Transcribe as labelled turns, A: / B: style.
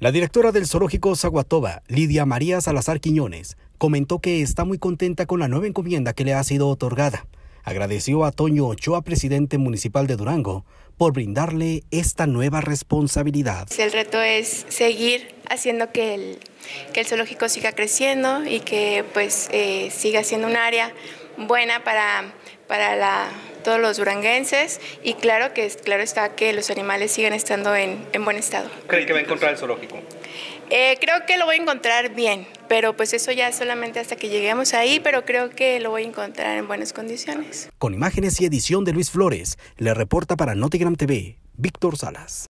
A: La directora del zoológico Zaguatoba, Lidia María Salazar Quiñones, comentó que está muy contenta con la nueva encomienda que le ha sido otorgada. Agradeció a Toño Ochoa, presidente municipal de Durango, por brindarle esta nueva responsabilidad. Pues
B: el reto es seguir haciendo que el, zoológico siga creciendo y que pues eh, siga siendo un área buena para para todos los duranguenses y claro que claro está que los animales siguen estando en, buen estado.
C: ¿Cree que va a encontrar el zoológico?
B: Eh, creo que lo voy a encontrar bien, pero pues eso ya solamente hasta que lleguemos ahí, pero creo que lo voy a encontrar en buenas condiciones.
A: Con imágenes y edición de Luis Flores, le reporta para NotiGram TV, Víctor Salas.